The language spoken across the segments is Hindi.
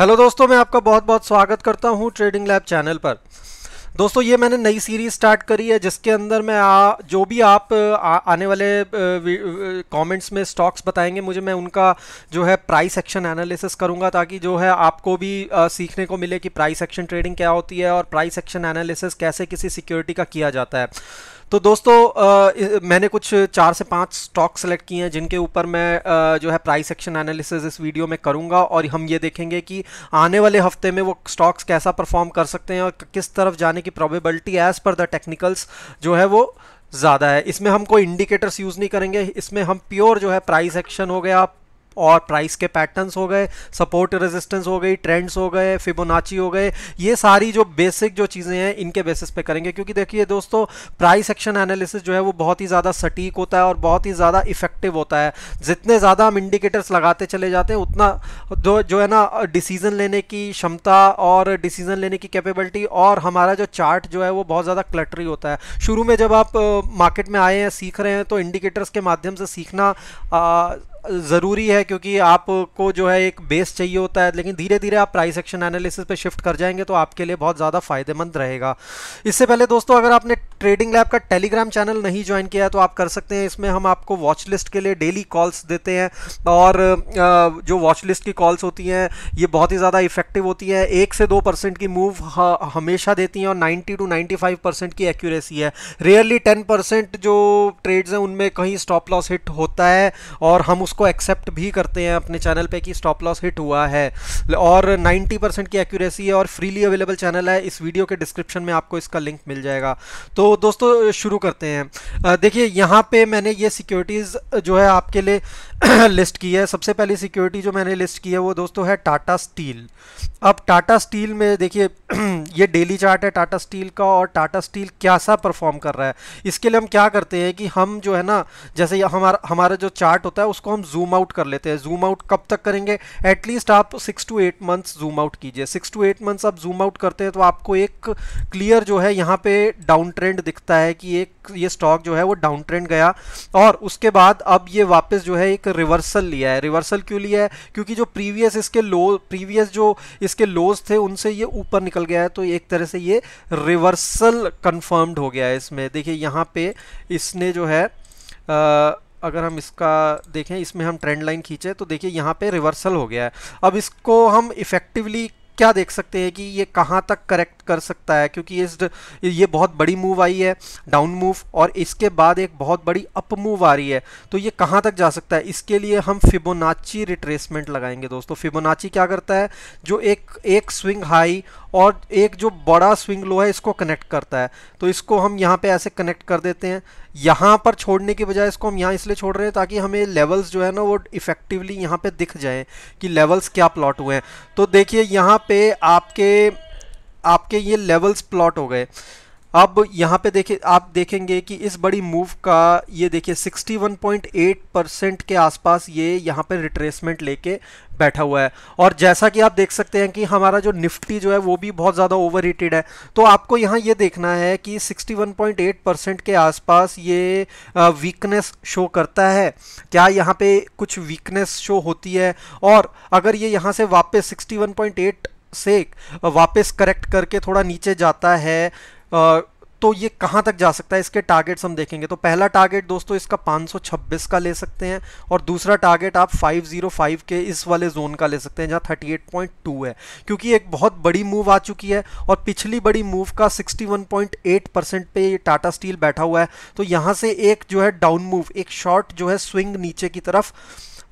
हेलो दोस्तों मैं आपका बहुत बहुत स्वागत करता हूं ट्रेडिंग लैब चैनल पर दोस्तों ये मैंने नई सीरीज स्टार्ट करी है जिसके अंदर मैं आ, जो भी आप आ, आने वाले कमेंट्स में स्टॉक्स बताएंगे मुझे मैं उनका जो है प्राइस एक्शन एनालिसिस करूंगा ताकि जो है आपको भी आ, सीखने को मिले कि प्राइस एक्शन ट्रेडिंग क्या होती है और प्राइस एक्शन एनालिसिस कैसे किसी सिक्योरिटी का किया जाता है तो दोस्तों आ, मैंने कुछ चार से पांच स्टॉक सेलेक्ट किए हैं जिनके ऊपर मैं आ, जो है प्राइस एक्शन एनालिसिस इस वीडियो में करूंगा और हम ये देखेंगे कि आने वाले हफ्ते में वो स्टॉक्स कैसा परफॉर्म कर सकते हैं और किस तरफ जाने की probability as per the technicals जो है वो ज़्यादा है इसमें हम कोई इंडिकेटर्स यूज़ नहीं करेंगे इसमें हम प्योर जो है प्राइस एक्शन हो गया और प्राइस के पैटर्न्स हो गए सपोर्ट रेजिस्टेंस हो गई ट्रेंड्स हो गए फिबोनाची हो गए ये सारी जो बेसिक जो चीज़ें हैं इनके बेसिस पे करेंगे क्योंकि देखिए दोस्तों प्राइस एक्शन एनालिसिस जो है वो बहुत ही ज़्यादा सटीक होता है और बहुत ही ज़्यादा इफेक्टिव होता है जितने ज़्यादा हम इंडिकेटर्स लगाते चले जाते हैं उतना जो जो है ना डिसीजन लेने की क्षमता और डिसीजन लेने की कैपेबिलिटी और हमारा जो चार्ट जो है वो बहुत ज़्यादा क्लटरी होता है शुरू में जब आप मार्केट में आए हैं सीख रहे हैं तो इंडिकेटर्स के माध्यम से सीखना आ, ज़रूरी है क्योंकि आपको जो है एक बेस चाहिए होता है लेकिन धीरे धीरे आप प्राइस एक्शन एनालिसिस पे शिफ्ट कर जाएंगे तो आपके लिए बहुत ज़्यादा फायदेमंद रहेगा इससे पहले दोस्तों अगर आपने ट्रेडिंग लैब का टेलीग्राम चैनल नहीं ज्वाइन किया है तो आप कर सकते हैं इसमें हम आपको वॉच लिस्ट के लिए डेली कॉल्स देते हैं और जो वॉच लिस्ट की कॉल्स होती हैं ये बहुत ही ज़्यादा इफेक्टिव होती हैं एक से दो परसेंट की मूव हमेशा देती हैं और ninety two ninety five percent की एक्यूरेसी है रेयरली टेन परसेंट जो ट्रेड्स हैं उनमें कहीं स्टॉप लॉस हिट होता है और हम उसको एक्सेप्ट भी करते हैं अपने चैनल पे कि स्टॉप लॉस हिट हुआ है और 90 परसेंट की एक्यूरेसी है और फ्रीली अवेलेबल चैनल है इस वीडियो के डिस्क्रिप्शन में आपको इसका लिंक मिल जाएगा तो दोस्तों शुरू करते हैं देखिए यहाँ पे मैंने ये सिक्योरिटीज़ जो है आपके लिए लिस्ट की है सबसे पहली सिक्योरिटी जो मैंने लिस्ट की है वो दोस्तों है टाटा स्टील अब टाटा स्टील में देखिए ये डेली चार्ट है टाटा स्टील का और टाटा स्टील कैसा परफॉर्म कर रहा है इसके लिए हम क्या करते हैं कि हम जो है ना जैसे हमारा हमारा जो चार्ट होता है उसको हम जूम आउट कर लेते हैं जूम आउट कब तक करेंगे एटलीस्ट आप six to eight months zoom out कीजिए सिक्स टू एट मंथ्स आप जूम आउट करते हैं तो आपको एक क्लियर जो है यहाँ पे डाउन ट्रेंड दिखता है कि एक ये स्टॉक जो है वो डाउन ट्रेंड गया और उसके बाद अब ये वापस जो है एक रिवर्सल लिया है रिवर्सल क्यों लिया है क्योंकि जो प्रीवियस इसके लो प्रीवियस जो इसके लोज थे उनसे ये ऊपर निकल गया है तो एक तरह से ये रिवर्सल कन्फर्म्ड हो गया है इसमें देखिए यहाँ पे इसने जो है आ, अगर हम इसका देखें इसमें हम ट्रेंड लाइन खींचे तो देखिए यहाँ पे रिवर्सल हो गया है अब इसको हम इफ़ेक्टिवली क्या देख सकते हैं कि ये कहाँ तक करेक्ट कर सकता है क्योंकि इस ये बहुत बड़ी मूव आई है डाउन मूव और इसके बाद एक बहुत बड़ी अप मूव आ रही है तो ये कहाँ तक जा सकता है इसके लिए हम फिबोनाची रिट्रेसमेंट लगाएंगे दोस्तों फिबोनाची क्या करता है जो एक एक स्विंग हाई और एक जो बड़ा स्विंग लो है इसको कनेक्ट करता है तो इसको हम यहाँ पे ऐसे कनेक्ट कर देते हैं यहाँ पर छोड़ने के बजाय इसको हम यहाँ इसलिए छोड़ रहे हैं ताकि हमें लेवल्स जो है ना वो इफेक्टिवली यहाँ पे दिख जाएँ कि लेवल्स क्या प्लॉट हुए हैं तो देखिए यहाँ पे आपके आपके ये लेवल्स प्लॉट हो गए अब यहाँ पे देखे आप देखेंगे कि इस बड़ी मूव का ये देखिए 61.8 परसेंट के आसपास ये यहाँ पे रिट्रेसमेंट लेके बैठा हुआ है और जैसा कि आप देख सकते हैं कि हमारा जो निफ्टी जो है वो भी बहुत ज़्यादा ओवर हीटेड है तो आपको यहाँ ये देखना है कि 61.8 परसेंट के आसपास ये वीकनेस शो करता है क्या यहाँ पर कुछ वीकनेस शो होती है और अगर ये यहाँ से वापस सिक्सटी से वापस करेक्ट करके थोड़ा नीचे जाता है तो ये कहाँ तक जा सकता है इसके टारगेट्स हम देखेंगे तो पहला टारगेट दोस्तों इसका 526 का ले सकते हैं और दूसरा टारगेट आप 505 के इस वाले जोन का ले सकते हैं जहाँ 38.2 है क्योंकि एक बहुत बड़ी मूव आ चुकी है और पिछली बड़ी मूव का 61.8 परसेंट पे टाटा स्टील बैठा हुआ है तो यहाँ से एक जो है डाउन मूव एक शॉर्ट जो है स्विंग नीचे की तरफ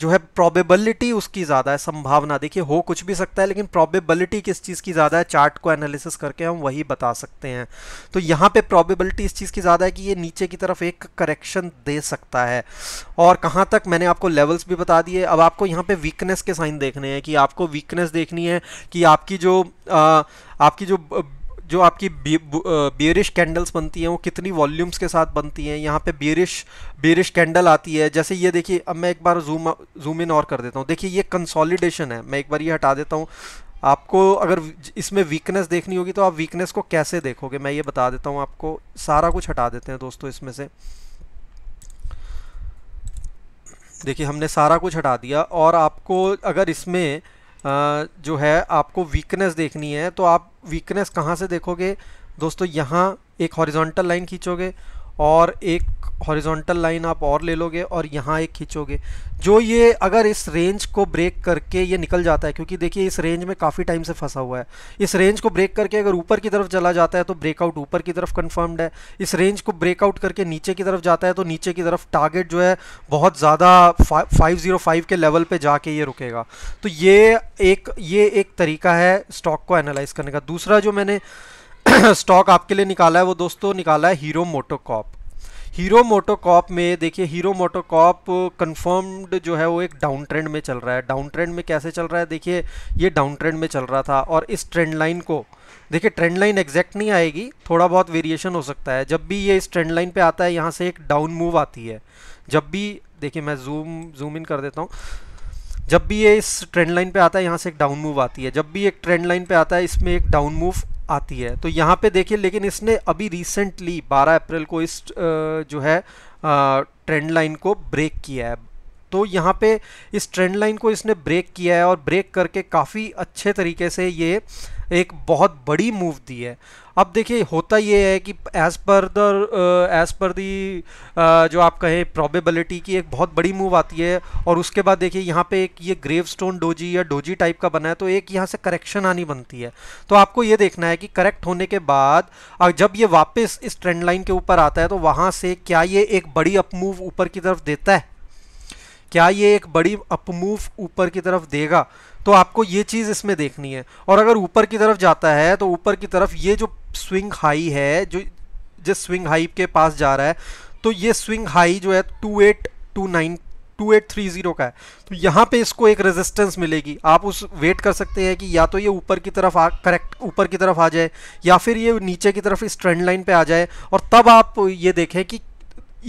जो है प्रोबेबिलिटी उसकी ज़्यादा है संभावना देखिए हो कुछ भी सकता है लेकिन प्रोबेबिलिटी किस चीज़ की ज़्यादा है चार्ट को एनालिसिस करके हम वही बता सकते हैं तो यहाँ पे प्रोबेबिलिटी इस चीज़ की ज़्यादा है कि ये नीचे की तरफ एक करेक्शन दे सकता है और कहाँ तक मैंने आपको लेवल्स भी बता दिए अब आपको यहाँ पर वीकनेस के साइन देखने हैं कि आपको वीकनेस देखनी है कि आपकी जो आ, आपकी जो जो आपकी बियरिश कैंडल्स बनती हैं वो कितनी वॉल्यूम्स के साथ बनती हैं यहाँ पे बियरिश बियरिश कैंडल आती है जैसे ये देखिए अब मैं एक बार जूम जूम इन और कर देता हूँ देखिए ये कंसोलिडेशन है मैं एक बार ये हटा देता हूँ आपको अगर इसमें वीकनेस देखनी होगी तो आप वीकनेस को कैसे देखोगे मैं ये बता देता हूँ आपको सारा कुछ हटा देते हैं दोस्तों इसमें से देखिए हमने सारा कुछ हटा दिया और आपको अगर इसमें जो है आपको वीकनेस देखनी है तो आप वीकनेस कहाँ से देखोगे दोस्तों यहाँ एक हॉरिजॉन्टल लाइन खींचोगे और एक हॉरिजॉन्टल लाइन आप और ले लोगे और यहाँ एक खींचोगे जो ये अगर इस रेंज को ब्रेक करके ये निकल जाता है क्योंकि देखिए इस रेंज में काफ़ी टाइम से फंसा हुआ है इस रेंज को ब्रेक करके अगर ऊपर की तरफ चला जाता है तो ब्रेकआउट ऊपर की तरफ कन्फर्म्ड है इस रेंज को ब्रेकआउट करके नीचे की तरफ जाता है तो नीचे की तरफ टारगेट जो है बहुत ज़्यादा फाइव ज़ीरो फाइव के लेवल पर जाके ये रुकेगा तो ये एक ये एक तरीका है स्टॉक को एनालाइज करने का दूसरा जो मैंने स्टॉक आपके लिए निकाला है वो दोस्तों निकाला है हीरो मोटोकॉप हीरो मोटोकॉप में देखिए हीरो मोटोकॉप कन्फर्म्ड जो है वो एक डाउन ट्रेंड में चल रहा है डाउन ट्रेंड में कैसे चल रहा है देखिए ये डाउन ट्रेंड में चल रहा था और इस ट्रेंड लाइन को देखिए ट्रेंड लाइन एग्जैक्ट नहीं आएगी थोड़ा बहुत वेरिएशन हो सकता है जब भी ये इस ट्रेंड लाइन पे आता है यहाँ से एक डाउन मूव आती है जब भी देखिए मैं जूम जूम इन कर देता हूँ जब भी ये इस ट्रेंड लाइन पे आता है यहाँ से एक डाउन मूव आती है जब भी एक ट्रेंड लाइन पे आता है इसमें एक डाउन मूव आती है तो यहाँ पे देखिए लेकिन इसने अभी रिसेंटली 12 अप्रैल को इस जो है ट्रेंड लाइन को ब्रेक किया है तो यहाँ पे इस ट्रेंड लाइन को इसने ब्रेक किया है और ब्रेक करके काफ़ी अच्छे तरीके से ये एक बहुत बड़ी मूव दी है अब देखिए होता ये है कि as per the as per दी जो आप कहें प्रोबेबिलिटी की एक बहुत बड़ी मूव आती है और उसके बाद देखिए यहाँ पे एक ये ग्रेव स्टोन डोजी या डोजी टाइप का बना है तो एक यहाँ से करेक्शन आनी बनती है तो आपको ये देखना है कि करेक्ट होने के बाद जब ये वापस इस ट्रेंड लाइन के ऊपर आता है तो वहाँ से क्या ये एक बड़ी अप मूव ऊपर की तरफ देता है क्या ये एक बड़ी अपमूव ऊपर की तरफ देगा तो आपको ये चीज़ इसमें देखनी है और अगर ऊपर की तरफ जाता है तो ऊपर की तरफ ये जो स्विंग हाई है जो जिस स्विंग हाई के पास जा रहा है तो ये स्विंग हाई जो है two eight two nine two eight three zero का है तो यहाँ पे इसको एक रेजिस्टेंस मिलेगी आप उस वेट कर सकते हैं कि या तो ये ऊपर की तरफ आ करेक्ट ऊपर की तरफ आ जाए या फिर ये नीचे की तरफ इस ट्रेंड लाइन पे आ जाए और तब आप ये देखें कि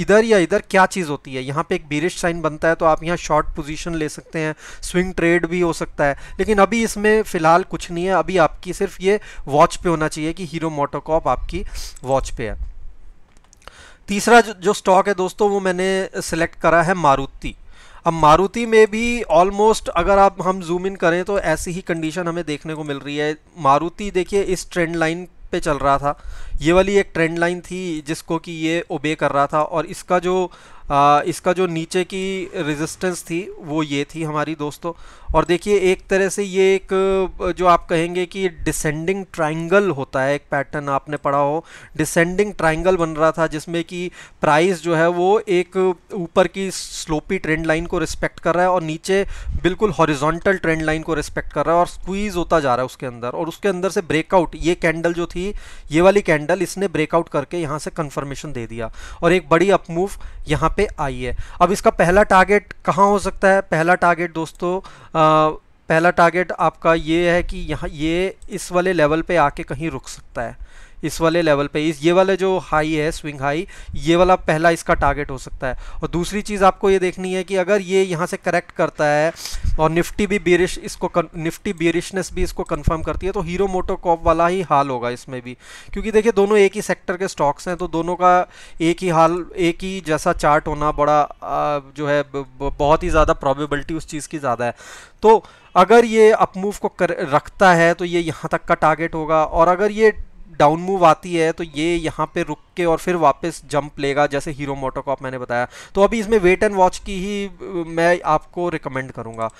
इधर या इधर क्या चीज़ होती है यहाँ पे एक बीरिश साइन बनता है तो आप यहाँ शॉर्ट पोजीशन ले सकते हैं स्विंग ट्रेड भी हो सकता है लेकिन अभी इसमें फ़िलहाल कुछ नहीं है अभी आपकी सिर्फ ये वॉच पे होना चाहिए कि हीरो मोटोकॉप आपकी वॉच पे है तीसरा जो स्टॉक है दोस्तों वो मैंने सेलेक्ट करा है मारुति अब मारुति में भी ऑलमोस्ट अगर आप हम जूम इन करें तो ऐसी ही कंडीशन हमें देखने को मिल रही है मारुति देखिए इस ट्रेंड लाइन पे चल रहा था ये वाली एक ट्रेंड लाइन थी जिसको कि ये ओबे कर रहा था और इसका जो आ, इसका जो नीचे की रेजिस्टेंस थी वो ये थी हमारी दोस्तों और देखिए एक तरह से ये एक जो आप कहेंगे कि डिसेंडिंग ट्राइंगल होता है एक पैटर्न आपने पढ़ा हो डिसेंडिंग ट्राइंगल बन रहा था जिसमें कि प्राइस जो है वो एक ऊपर की स्लोपी ट्रेंड लाइन को रिस्पेक्ट कर रहा है और नीचे बिल्कुल हॉरिजॉन्टल ट्रेंड लाइन को रिस्पेक्ट कर रहा है और स्क्वीज़ होता जा रहा है उसके अंदर और उसके अंदर से ब्रेकआउट ये कैंडल जो थी ये वाली कैंडल इसने ब्रेकआउट करके यहाँ से कन्फर्मेशन दे दिया और एक बड़ी अपमूव यहाँ पर पे आई है अब इसका पहला टारगेट कहाँ हो सकता है पहला टारगेट दोस्तों आ, पहला टारगेट आपका ये है कि यहाँ ये इस वाले लेवल पे आके कहीं रुक सकता है इस वाले लेवल पे इस ये वाला जो हाई है स्विंग हाई ये वाला पहला इसका टारगेट हो सकता है और दूसरी चीज़ आपको ये देखनी है कि अगर ये यहाँ से करेक्ट करता है और निफ्टी भी बेरिश इसको निफ्टी बेरिशनेस भी इसको कंफर्म करती है तो हीरो मोटो कॉप वाला ही हाल होगा इसमें भी क्योंकि देखिए दोनों एक ही सेक्टर के स्टॉक्स हैं तो दोनों का एक ही हाल एक ही जैसा चार्ट होना बड़ा जो है बहुत ही ज़्यादा प्रॉबिबिलिटी उस चीज़ की ज़्यादा है तो अगर ये अपमूव को कर रखता है तो ये यहाँ तक का टारगेट होगा और अगर ये डाउन मूव आती है तो ये यहाँ पे रुक के और फिर वापस जंप लेगा जैसे हीरो मोटोकॉप मैंने बताया तो अभी इसमें वेट एंड वॉच की ही मैं आपको रिकमेंड करूँगा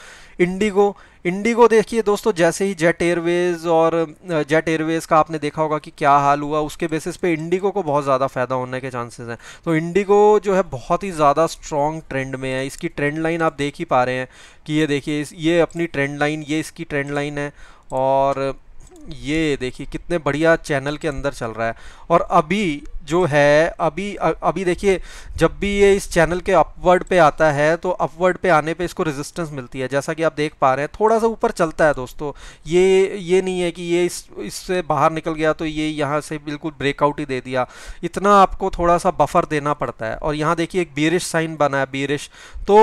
इंडिगो इंडिगो देखिए दोस्तों जैसे ही जेट एयरवेज़ और जेट एयरवेज़ का आपने देखा होगा कि क्या हाल हुआ उसके बेसिस पे इंडिगो को बहुत ज़्यादा फ़ायदा होने के चांसेस हैं तो इंडिगो जो है बहुत ही ज़्यादा स्ट्रॉन्ग ट्रेंड में है इसकी ट्रेंड लाइन आप देख ही पा रहे हैं कि ये देखिए ये अपनी ट्रेंड लाइन ये इसकी ट्रेंड लाइन है और ये देखिए कितने बढ़िया चैनल के अंदर चल रहा है और अभी जो है अभी अभी देखिए जब भी ये इस चैनल के अपवर्ड पे आता है तो अपवर्ड पे आने पे इसको रेजिस्टेंस मिलती है जैसा कि आप देख पा रहे हैं थोड़ा सा ऊपर चलता है दोस्तों ये ये नहीं है कि ये इस इससे बाहर निकल गया तो ये यहाँ से बिल्कुल ब्रेकआउट ही दे दिया इतना आपको थोड़ा सा बफर देना पड़ता है और यहाँ देखिए एक बीरिश साइन बना है बीरिश तो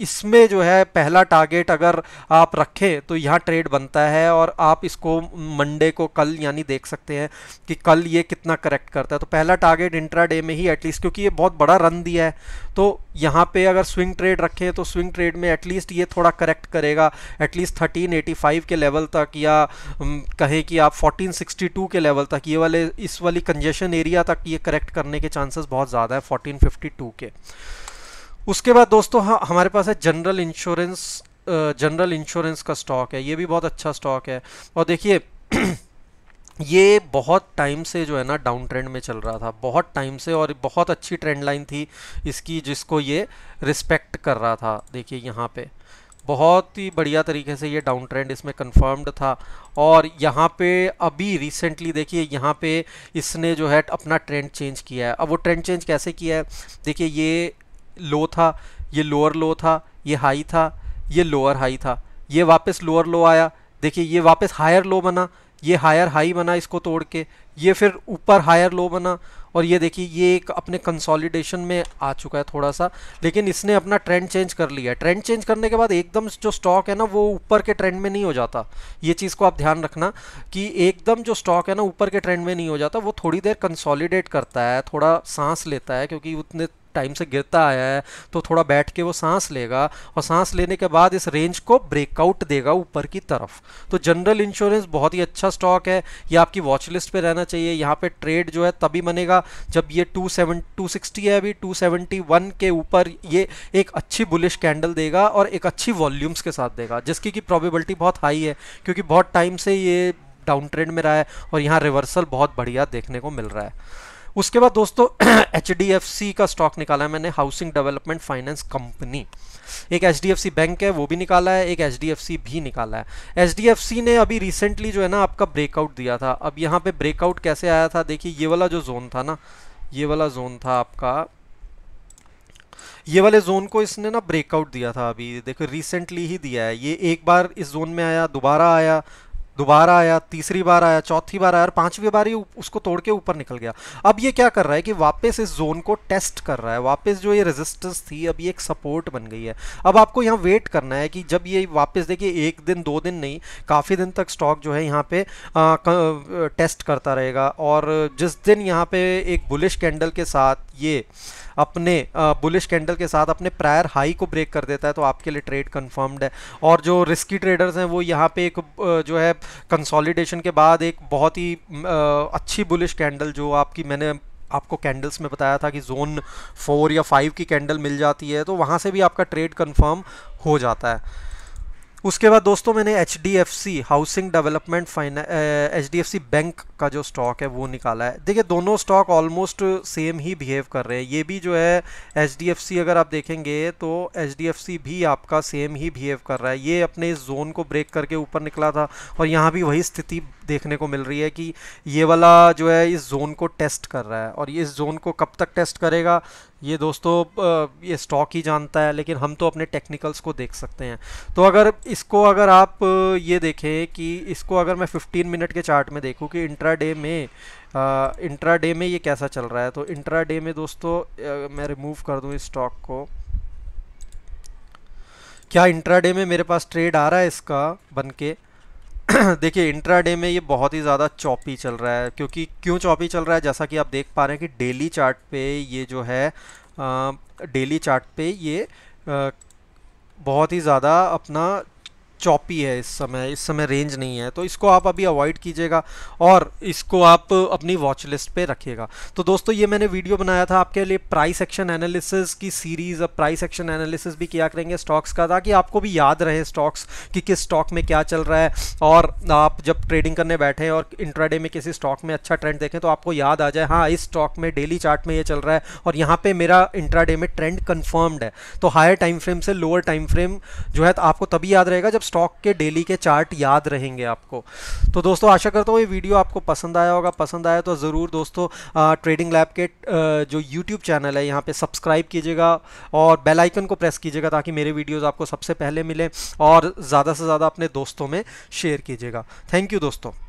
इसमें जो है पहला टारगेट अगर आप रखें तो यहाँ ट्रेड बनता है और आप इसको मंडे को कल यानी देख सकते हैं कि कल ये कितना करेक्ट करता है तो पहला टारगेट इंट्रा डे में ही एटलीस्ट क्योंकि ये बहुत बड़ा रन दिया है तो यहाँ पे अगर स्विंग ट्रेड रखें तो स्विंग ट्रेड में एटलीस्ट ये थोड़ा करेक्ट करेगा एटलीस्ट 1385 के लेवल तक या कहें कि आप 1462 के लेवल तक ये वाले इस वाली कंजेशन एरिया तक ये करेक्ट करने के चांसेस बहुत ज़्यादा है 1452 के उसके बाद दोस्तों हाँ हमारे पास है जनरल इंश्योरेंस जनरल इंश्योरेंस का स्टॉक है ये भी बहुत अच्छा स्टॉक है और देखिए ये बहुत टाइम से जो है ना डाउन ट्रेंड में चल रहा था बहुत टाइम से और बहुत अच्छी ट्रेंड लाइन थी इसकी जिसको ये रिस्पेक्ट कर रहा था देखिए यहाँ पे बहुत ही बढ़िया तरीके से ये डाउन ट्रेंड इसमें कंफर्म्ड था और यहाँ पे अभी रिसेंटली देखिए यहाँ पे इसने जो है अपना ट्रेंड चेंज किया है अब वो ट्रेंड चेंज कैसे किया है देखिए ये लो था ये लोअर लो था ये हाई था ये लोअर हाई था ये वापस लोअर लो आया देखिए ये वापस हायर लो बना ये हायर हाई बना इसको तोड़ के ये फिर ऊपर हायर लो बना और ये देखिए ये एक अपने कंसोलिडेशन में आ चुका है थोड़ा सा लेकिन इसने अपना ट्रेंड चेंज कर लिया है ट्रेंड चेंज करने के बाद एकदम जो स्टॉक है ना वो ऊपर के ट्रेंड में नहीं हो जाता ये चीज़ को आप ध्यान रखना कि एकदम जो स्टॉक है ना ऊपर के ट्रेंड में नहीं हो जाता वो थोड़ी देर कंसोलिडेट करता है थोड़ा सांस लेता है क्योंकि उतने टाइम से गिरता आया है तो थोड़ा बैठ के वो सांस लेगा और सांस लेने के बाद इस रेंज को ब्रेकआउट देगा ऊपर की तरफ तो जनरल इंश्योरेंस बहुत ही अच्छा स्टॉक है ये आपकी वॉच लिस्ट पर रहना चाहिए यहाँ पे ट्रेड जो है तभी बनेगा जब ये टू सेवन टू सिक्सटी है अभी टू सेवेंटी वन के ऊपर ये एक अच्छी बुलिश कैंडल देगा और एक अच्छी वॉल्यूम्स के साथ देगा जिसकी कि प्रॉबिबिलिटी बहुत हाई है क्योंकि बहुत टाइम से ये डाउन ट्रेंड में रहा है और यहाँ रिवर्सल बहुत बढ़िया देखने को मिल रहा है उसके बाद दोस्तों एच का स्टॉक निकाला है मैंने हाउसिंग डेवलपमेंट फाइनेंस कंपनी एक एच बैंक है वो भी निकाला है एक एच भी निकाला है एच ने अभी रिसेंटली जो है ना आपका ब्रेकआउट दिया था अब यहाँ पे ब्रेकआउट कैसे आया था देखिए ये वाला जो जोन था ना ये वाला जोन था आपका ये वाले जोन को इसने ना ब्रेकआउट दिया था अभी देखो रिसेंटली ही दिया है ये एक बार इस जोन में आया दोबारा आया दोबारा आया तीसरी बार आया चौथी बार आया और पांचवी बार ये उसको तोड़ के ऊपर निकल गया अब ये क्या कर रहा है कि वापस इस जोन को टेस्ट कर रहा है वापस जो ये रेजिस्टेंस थी अब ये एक सपोर्ट बन गई है अब आपको यहाँ वेट करना है कि जब ये वापस देखिए एक दिन दो दिन नहीं काफ़ी दिन तक स्टॉक जो है यहाँ पे आ, टेस्ट करता रहेगा और जिस दिन यहाँ पे एक बुलिश कैंडल के साथ ये अपने बुलिश कैंडल के साथ अपने प्रायर हाई को ब्रेक कर देता है तो आपके लिए ट्रेड कन्फर्म्ड है और जो रिस्की ट्रेडर्स हैं वो यहाँ पे एक जो है कंसोलिडेशन के बाद एक बहुत ही अच्छी बुलिश कैंडल जो आपकी मैंने आपको कैंडल्स में बताया था कि जोन फोर या फाइव की कैंडल मिल जाती है तो वहाँ से भी आपका ट्रेड कन्फर्म हो जाता है उसके बाद दोस्तों मैंने H D F C housing development finance H D F C bank का जो स्टॉक है वो निकाला है देखिए दोनों स्टॉक ऑलमोस्ट सेम ही बिहेव कर रहे हैं ये भी जो है एच डी एफ सी अगर आप देखेंगे तो एच डी एफ सी भी आपका सेम ही बिहेव कर रहा है ये अपने इस जोन को ब्रेक करके ऊपर निकला था और यहाँ भी वही स्थिति देखने को मिल रही है कि ये वाला जो है इस जोन को टेस्ट कर रहा है और ये इस जोन को कब तक टेस्ट करेगा ये दोस्तों ये स्टॉक ही जानता है लेकिन हम तो अपने टेक्निकल्स को देख सकते हैं तो अगर इसको अगर आप ये देखें कि इसको अगर मैं 15 मिनट के चार्ट में देखूं कि इंट्रा डे में इंट्रा डे में ये कैसा चल रहा है तो इंट्रा डे में दोस्तों मैं रिमूव कर दूं इस स्टॉक को क्या इंट्रा डे में मेरे पास ट्रेड आ रहा है इसका बन के देखिए इंट्राडे में ये बहुत ही ज़्यादा चॉपी चल रहा है क्योंकि क्यों चॉपी चल रहा है जैसा कि आप देख पा रहे हैं कि डेली चार्ट पे ये जो है डेली चार्ट पे ये आ, बहुत ही ज़्यादा अपना चॉपी है इस समय इस समय रेंज नहीं है तो इसको आप अभी अवॉइड कीजिएगा और इसको आप अपनी वॉच लिस्ट पे रखिएगा तो दोस्तों ये मैंने वीडियो बनाया था आपके लिए प्राइस एक्शन एनालिसिस की सीरीज़ अब प्राइस एक्शन एनालिसिस भी किया करेंगे स्टॉक्स का ताकि आपको भी याद रहे स्टॉक्स कि किस स्टॉक में क्या चल रहा है और आप जब ट्रेडिंग करने बैठे और इंट्राडे में किसी स्टॉक में अच्छा ट्रेंड देखें तो आपको याद आ जाए हाँ इस स्टॉक में डेली चार्ट में ये चल रहा है और यहाँ पर मेरा इंट्राडे में ट्रेंड कन्फर्म्ड है तो हायर टाइम फ्रेम से लोअर टाइम फ्रेम जो है तो आपको तभी याद रहेगा जब स्टॉक के डेली के चार्ट याद रहेंगे आपको तो दोस्तों आशा करता हूँ ये वीडियो आपको पसंद आया होगा पसंद आया तो ज़रूर दोस्तों ट्रेडिंग लैब के जो यूट्यूब चैनल है यहाँ पर सब्सक्राइब कीजिएगा और बेलाइकन को प्रेस कीजिएगा ताकि मेरे वीडियोज़ आपको सबसे पहले मिलें और ज़्यादा से ज़्यादा अपने दोस्तों में शेयर कीजिएगा थैंक यू दोस्तों